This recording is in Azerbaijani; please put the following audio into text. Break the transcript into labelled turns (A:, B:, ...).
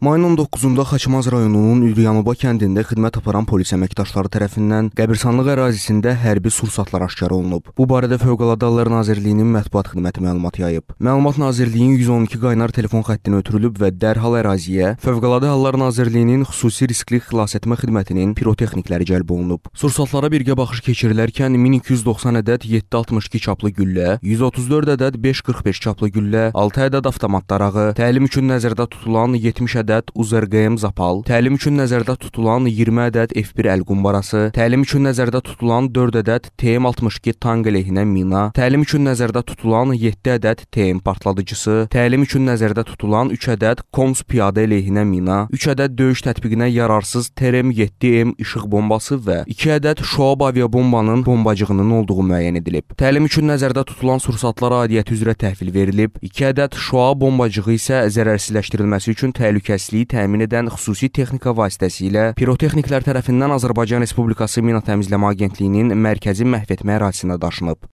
A: Mayın 19-da Xaçmaz rayonunun Üryanova kəndində xidmət aparan polis əməkdaşları tərəfindən qəbirstanlıq ərazisində hərbi sursatlar aşkar olunub. Bu barədə Fövqəladə Hallar Nazirliyinin mətbuat xidməti məlumat yayıb. Məlumat Nazirliyin 112 qaynar telefon xəttinə ötürülüb və dərhal əraziyə Fövqəladə Hallar Nazirliyinin xüsusi riskli xilasetmə xidmətinin pirotexnikləri cəlb olunub. Sursatlara birgə baxış keçirilərkən 1290 ədəd 762 çaplı güllə, 134 ədəd 545 çaplı güllə, 6 ədəd avtomat darağı, təlim üçün nəzərdə tutulan 70 ədəd ədəd UZRGM Zapal, təlim üçün nəzərdə tutulan 20 ədəd F1 əl qumbarası, təlim üçün nəzərdə tutulan 4 ədəd TM62 tank əleyhinə mina, təlim üçün nəzərdə tutulan 7 ədəd TM partladıcısı, təlim üçün nəzərdə tutulan 3 ədəd KOMS piyadə əleyhinə mina, 3 ədəd döyüş tətbiqinə yararsız TRM-7M işıq bombası və 2 ədəd Şoab aviabombanın bombacığının olduğu müəyyən edilib. Təlim üçün nəzərdə tutulan sursatlar aidiyyəti üzrə təhvil verilib, 2 ədəd Şoab bombacığı isə zərərsizləşdirilməsi üçün təhlükə təhlükəsizliyi təmin edən xüsusi texnika vasitəsilə pirotexniklər tərəfindən Azərbaycan Respublikası Mina Təmizləmə Agentliyinin mərkəzi məhv etmə ərazisinə daşınıb.